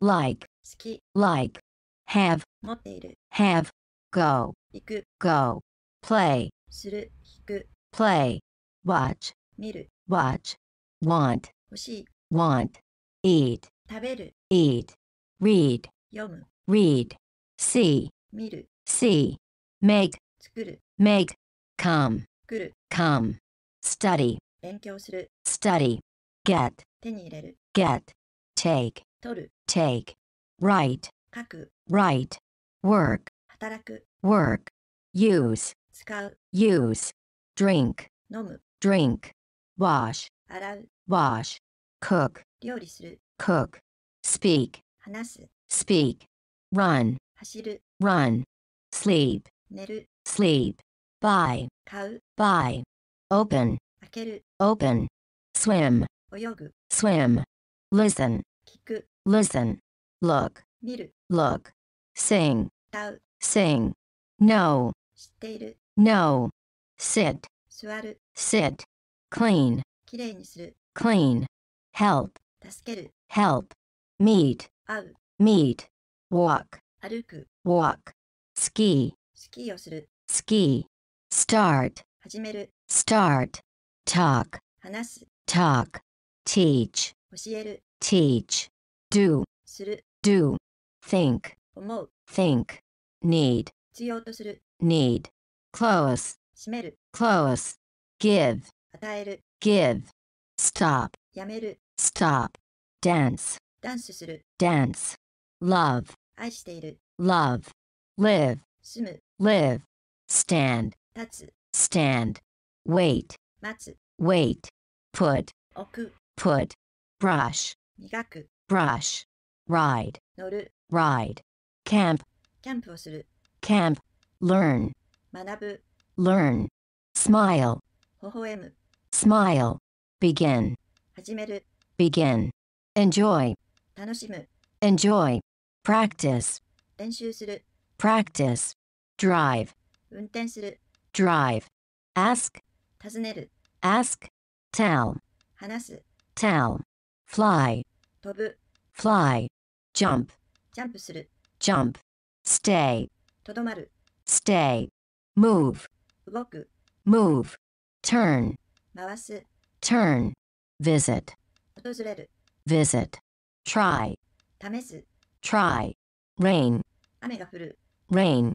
like, 好き like, have, 持っている have, go, 行く go, play, play, watch, 見る watch, want, 欲しい want, eat, 食べる eat, read, 読む read, see, 見る see, make, 作る make, come, 来る come, study, 勉強する study, get, 手に入れる get, take, 取る take, write, write, work, work, use, 使う use, drink, 飲む drink, wash, 洗う wash, cook, 料理する cook, speak, 話す speak, run, 走る run, sleep, 寝る sleep, buy, 買う buy, open, 開ける open, swim, 泳ぐ swim, listen, 聞く listen, look, Look. sing, Sing. no, No. sit, Sit. clean, Clean. help, Help. meet, Meet. walk, Walk. ski, Ski. start, Start. talk, Talk. teach, Teach do する do think 思う think need 必要とする need close 閉める close give 与える give stop やめる stop dance ダンスする dance love 愛している love live 住む live stand 立つ stand wait 待つ wait put 置く put brush 磨く brush, ride, 乗る ride, camp, キャンプをする camp, learn, 学ぶ learn, smile, 微笑む smile, begin, 始める begin, enjoy, 楽しむ enjoy, practice, 練習する practice, drive, 運転する drive, ask, 尋ねる ask, tell, 話す tell, fly, 飛ぶ fly, jump, jump, stay, stay, move, move, turn, turn, visit, visit, try, try, rain, rain.